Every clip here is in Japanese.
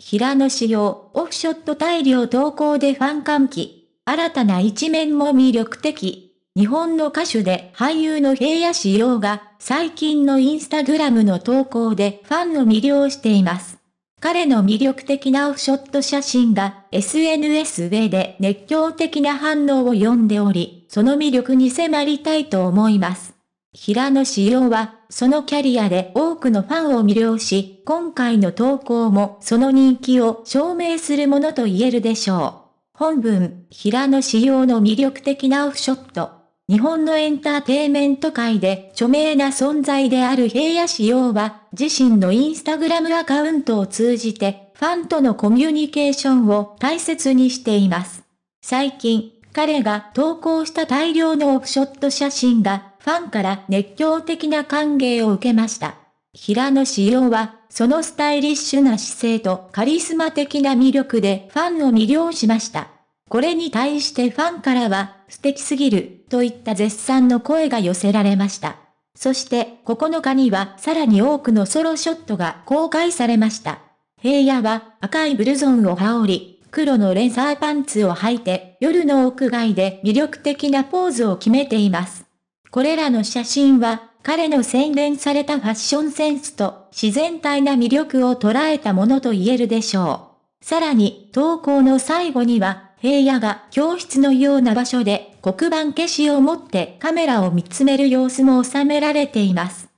平野仕様、オフショット大量投稿でファン歓喜。新たな一面も魅力的。日本の歌手で俳優の平野仕様が、最近のインスタグラムの投稿でファンを魅了しています。彼の魅力的なオフショット写真が SNS 上で熱狂的な反応を呼んでおり、その魅力に迫りたいと思います。平野紫耀はそのキャリアで多くのファンを魅了し、今回の投稿もその人気を証明するものと言えるでしょう。本文、平野仕様の魅力的なオフショット。日本のエンターテイメント界で著名な存在である平野仕様は、自身のインスタグラムアカウントを通じて、ファンとのコミュニケーションを大切にしています。最近、彼が投稿した大量のオフショット写真がファンから熱狂的な歓迎を受けました。平野紫耀は、そのスタイリッシュな姿勢とカリスマ的な魅力でファンを魅了しました。これに対してファンからは、素敵すぎる、といった絶賛の声が寄せられました。そして9日にはさらに多くのソロショットが公開されました。平野は赤いブルゾンを羽織り、黒のレザーパンツを履いて夜の屋外で魅力的なポーズを決めています。これらの写真は、彼の洗練されたファッションセンスと自然体な魅力を捉えたものと言えるでしょう。さらに、投稿の最後には、平野が教室のような場所で黒板消しを持ってカメラを見つめる様子も収められています。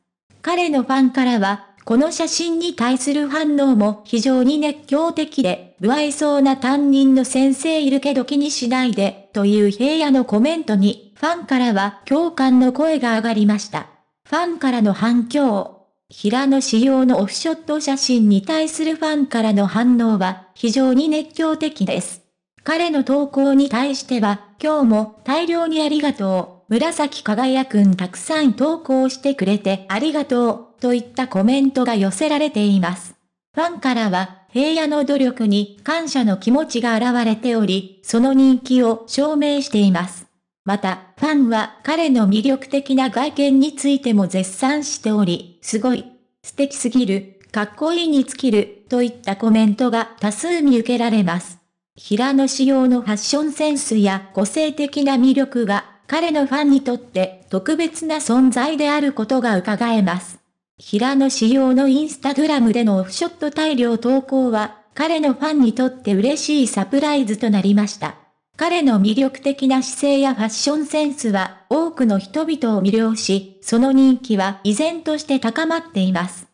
彼のファンからは、この写真に対する反応も非常に熱狂的で、不愛想な担任の先生いるけど気にしないで、という平野のコメントにファンからは共感の声が上がりました。ファンからの反響。平野仕様のオフショット写真に対するファンからの反応は非常に熱狂的です。彼の投稿に対しては、今日も大量にありがとう。紫輝くんたくさん投稿してくれてありがとう。といったコメントが寄せられています。ファンからは、平野の努力に感謝の気持ちが現れており、その人気を証明しています。また、ファンは彼の魅力的な外見についても絶賛しており、すごい、素敵すぎる、かっこいいに尽きる、といったコメントが多数見受けられます。平野仕様のファッションセンスや個性的な魅力が、彼のファンにとって特別な存在であることが伺えます。平野仕様のインスタグラムでのオフショット大量投稿は、彼のファンにとって嬉しいサプライズとなりました。彼の魅力的な姿勢やファッションセンスは多くの人々を魅了し、その人気は依然として高まっています。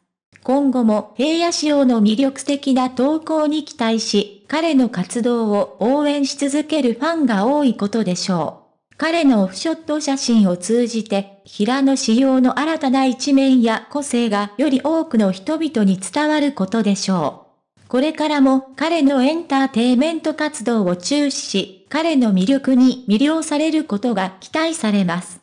今後も平野仕様の魅力的な投稿に期待し、彼の活動を応援し続けるファンが多いことでしょう。彼のオフショット写真を通じて、平野仕様の新たな一面や個性がより多くの人々に伝わることでしょう。これからも彼のエンターテイメント活動を中止し、彼の魅力に魅了されることが期待されます。